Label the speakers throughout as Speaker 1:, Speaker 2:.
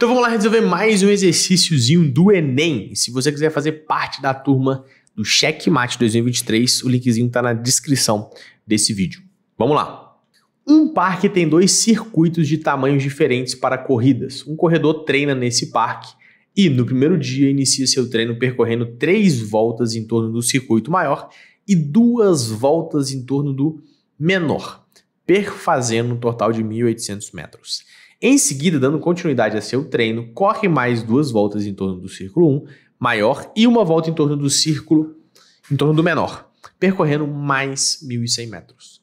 Speaker 1: Então vamos lá resolver mais um exercíciozinho do Enem. Se você quiser fazer parte da turma do Checkmate 2023, o linkzinho está na descrição desse vídeo. Vamos lá! Um parque tem dois circuitos de tamanhos diferentes para corridas. Um corredor treina nesse parque e, no primeiro dia, inicia seu treino percorrendo três voltas em torno do circuito maior e duas voltas em torno do menor, perfazendo um total de 1.800 metros. Em seguida, dando continuidade a seu treino, corre mais duas voltas em torno do círculo 1 um, maior e uma volta em torno do círculo em torno do menor, percorrendo mais 1.100 metros.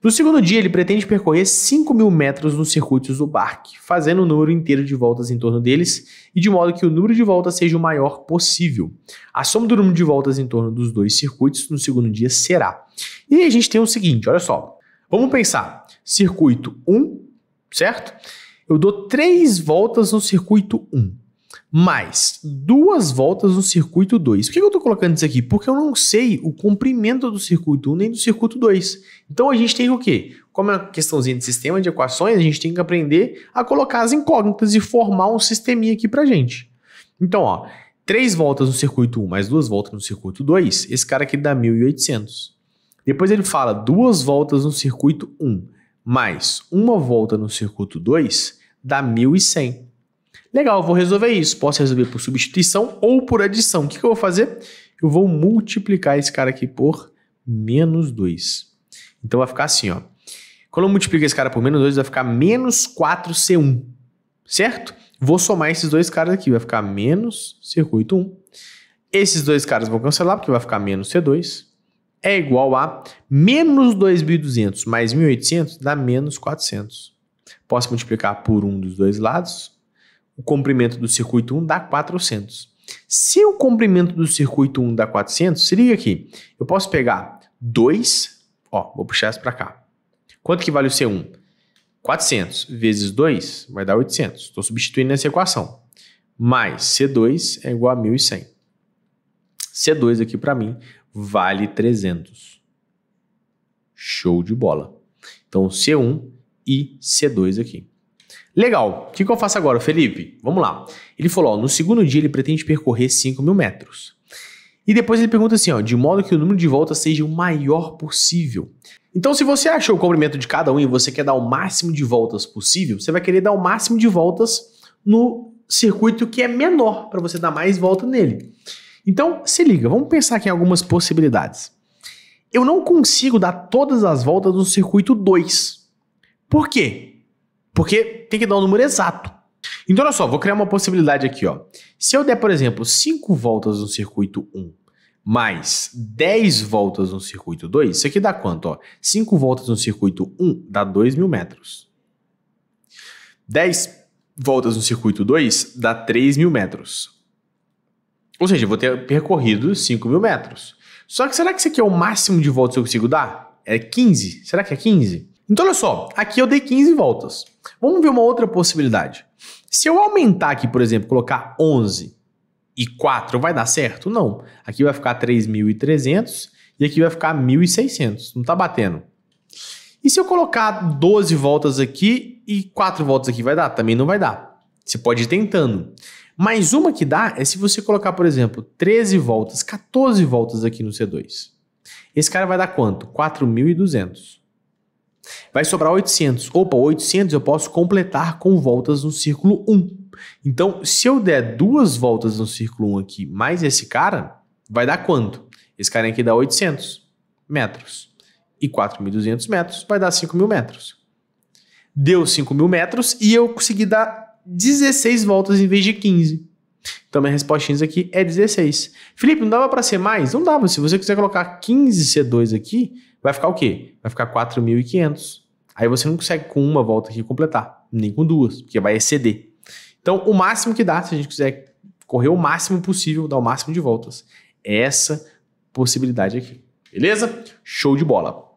Speaker 1: No segundo dia, ele pretende percorrer 5.000 metros nos circuitos do Bark, fazendo o número inteiro de voltas em torno deles e de modo que o número de voltas seja o maior possível. A soma do número de voltas em torno dos dois circuitos no segundo dia será. E a gente tem o seguinte, olha só. Vamos pensar, circuito 1, certo? eu dou três voltas no circuito 1, mais duas voltas no circuito 2. Por que eu estou colocando isso aqui? Porque eu não sei o comprimento do circuito 1 nem do circuito 2. Então a gente tem o quê? Como é uma questãozinha de sistema de equações, a gente tem que aprender a colocar as incógnitas e formar um sisteminha aqui para gente. Então, ó, três voltas no circuito 1 mais duas voltas no circuito 2, esse cara aqui dá 1.800. Depois ele fala duas voltas no circuito 1 mais uma volta no circuito 2, dá 1.100. Legal, vou resolver isso. Posso resolver por substituição ou por adição. O que, que eu vou fazer? Eu vou multiplicar esse cara aqui por menos 2. Então vai ficar assim, ó. Quando eu multiplico esse cara por menos 2, vai ficar menos 4C1, certo? Vou somar esses dois caras aqui, vai ficar menos circuito 1. Esses dois caras vão cancelar, porque vai ficar menos C2. É igual a menos 2.200 mais 1.800 dá menos 400. Posso multiplicar por um dos dois lados. O comprimento do circuito 1 dá 400. Se o comprimento do circuito 1 dá 400, se liga aqui. Eu posso pegar 2, ó, vou puxar isso para cá. Quanto que vale o C1? 400 vezes 2 vai dar 800. Estou substituindo nessa equação. Mais C2 é igual a 1.100. C2 aqui para mim vale 300. Show de bola. Então, C1 e C2 aqui. Legal, o que, que, eu faço agora, Felipe? Vamos lá. Ele falou, ó, no segundo dia ele pretende percorrer 5 mil metros. E depois ele pergunta assim, ó, de modo que o número de voltas seja o maior possível. Então, se você achou o comprimento de cada um e você quer dar o máximo de voltas possível, você vai querer dar o máximo de voltas no circuito que é menor, para você dar mais volta nele. Então, se liga, vamos pensar aqui em algumas possibilidades. Eu não consigo dar todas as voltas no circuito 2, por quê? Porque tem que dar um número exato. Então, olha só, vou criar uma possibilidade aqui. Ó. Se eu der, por exemplo, 5 voltas no circuito 1 mais 10 voltas no circuito 2, isso aqui dá quanto? 5 voltas no circuito 1 dá 2 mil metros. 10 voltas no circuito 2 dá 3 mil metros. Ou seja, eu vou ter percorrido 5 mil metros. Só que será que isso aqui é o máximo de voltas que eu consigo dar? É 15? Será que é 15? Então, olha só, aqui eu dei 15 voltas. Vamos ver uma outra possibilidade. Se eu aumentar aqui, por exemplo, colocar 11 e 4, vai dar certo? Não. Aqui vai ficar 3.300 e aqui vai ficar 1.600. Não está batendo. E se eu colocar 12 voltas aqui e 4 voltas aqui, vai dar? Também não vai dar. Você pode ir tentando. Mas uma que dá é se você colocar, por exemplo, 13 voltas, 14 voltas aqui no C2. Esse cara vai dar quanto? 4.200. Vai sobrar 800. Opa, 800 eu posso completar com voltas no círculo 1. Então, se eu der duas voltas no círculo 1 aqui, mais esse cara, vai dar quanto? Esse cara aqui dá 800 metros. E 4.200 metros vai dar 5.000 metros. Deu 5.000 metros e eu consegui dar 16 voltas em vez de 15. Então minha resposta aqui é 16. Felipe, não dava para ser mais? Não dava. Se você quiser colocar 15 C2 aqui, vai ficar o quê? Vai ficar 4.500. Aí você não consegue com uma volta aqui completar, nem com duas, porque vai exceder. Então o máximo que dá, se a gente quiser correr o máximo possível, dar o máximo de voltas, é essa possibilidade aqui. Beleza? Show de bola!